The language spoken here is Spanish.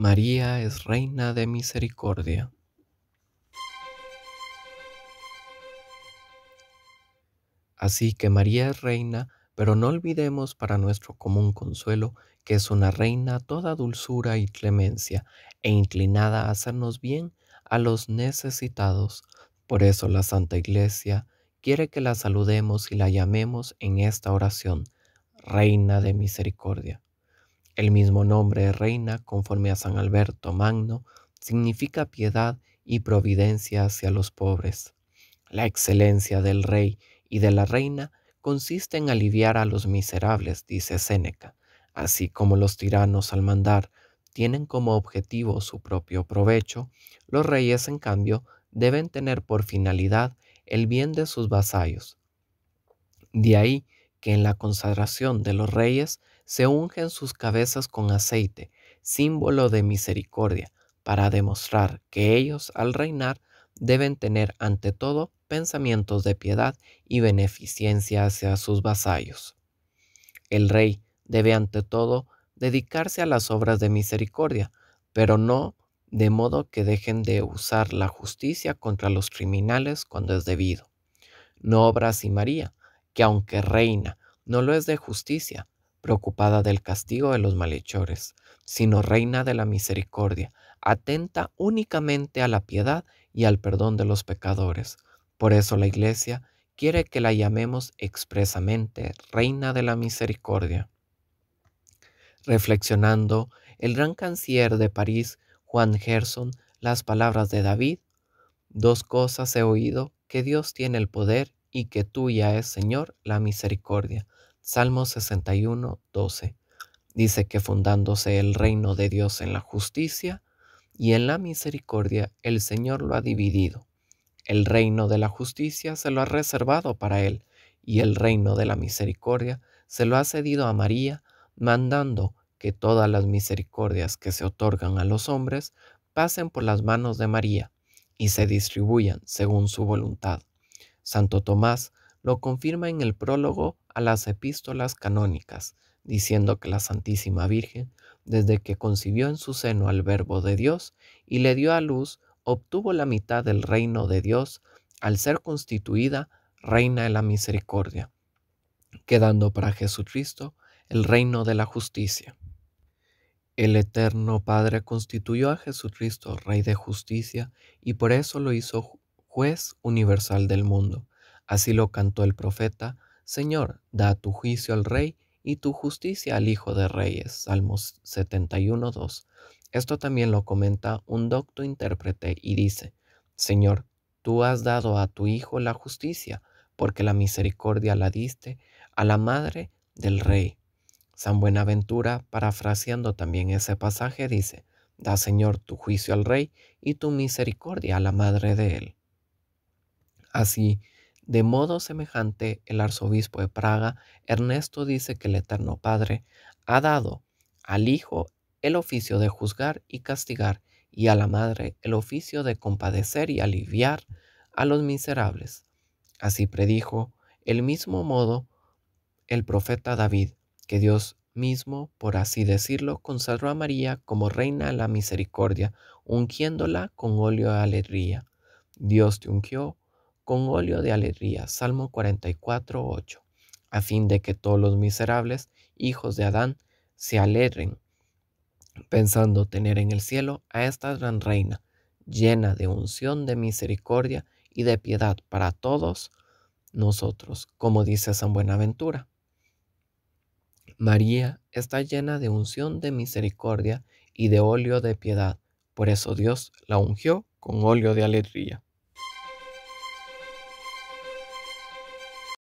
María es Reina de Misericordia. Así que María es Reina, pero no olvidemos para nuestro común consuelo que es una reina toda dulzura y clemencia e inclinada a hacernos bien a los necesitados. Por eso la Santa Iglesia quiere que la saludemos y la llamemos en esta oración, Reina de Misericordia. El mismo nombre de reina, conforme a San Alberto Magno, significa piedad y providencia hacia los pobres. La excelencia del rey y de la reina consiste en aliviar a los miserables, dice Séneca, así como los tiranos al mandar tienen como objetivo su propio provecho, los reyes, en cambio, deben tener por finalidad el bien de sus vasallos. De ahí que en la consagración de los reyes se ungen sus cabezas con aceite, símbolo de misericordia, para demostrar que ellos al reinar deben tener ante todo pensamientos de piedad y beneficencia hacia sus vasallos. El rey debe ante todo dedicarse a las obras de misericordia, pero no de modo que dejen de usar la justicia contra los criminales cuando es debido. No obra y María, que aunque reina, no lo es de justicia, preocupada del castigo de los malhechores, sino reina de la misericordia, atenta únicamente a la piedad y al perdón de los pecadores. Por eso la Iglesia quiere que la llamemos expresamente Reina de la Misericordia. Reflexionando, el gran canciller de París, Juan Gerson, las palabras de David, dos cosas he oído, que Dios tiene el poder y que tuya es, Señor, la misericordia Salmo 61, 12. Dice que fundándose el reino de Dios en la justicia y en la misericordia, el Señor lo ha dividido. El reino de la justicia se lo ha reservado para él y el reino de la misericordia se lo ha cedido a María, mandando que todas las misericordias que se otorgan a los hombres pasen por las manos de María y se distribuyan según su voluntad. Santo Tomás lo confirma en el prólogo a las epístolas canónicas, diciendo que la Santísima Virgen, desde que concibió en su seno al Verbo de Dios y le dio a luz, obtuvo la mitad del reino de Dios al ser constituida reina de la misericordia, quedando para Jesucristo el reino de la justicia. El Eterno Padre constituyó a Jesucristo Rey de justicia y por eso lo hizo juez universal del mundo. Así lo cantó el profeta, Señor, da tu juicio al rey y tu justicia al Hijo de Reyes. Salmos 71.2. Esto también lo comenta un docto intérprete y dice, Señor, tú has dado a tu Hijo la justicia, porque la misericordia la diste a la madre del rey. San Buenaventura, parafraseando también ese pasaje, dice, Da Señor tu juicio al rey y tu misericordia a la madre de él. Así, de modo semejante, el arzobispo de Praga, Ernesto, dice que el Eterno Padre ha dado al Hijo el oficio de juzgar y castigar, y a la Madre el oficio de compadecer y aliviar a los miserables. Así predijo el mismo modo el profeta David, que Dios mismo, por así decirlo, consagró a María como reina de la misericordia, ungiéndola con óleo de alegría. Dios te ungió con óleo de alegría. Salmo 44, 8. A fin de que todos los miserables, hijos de Adán, se alegren, pensando tener en el cielo a esta gran reina, llena de unción, de misericordia y de piedad para todos nosotros, como dice San Buenaventura. María está llena de unción de misericordia y de óleo de piedad, por eso Dios la ungió con óleo de alegría.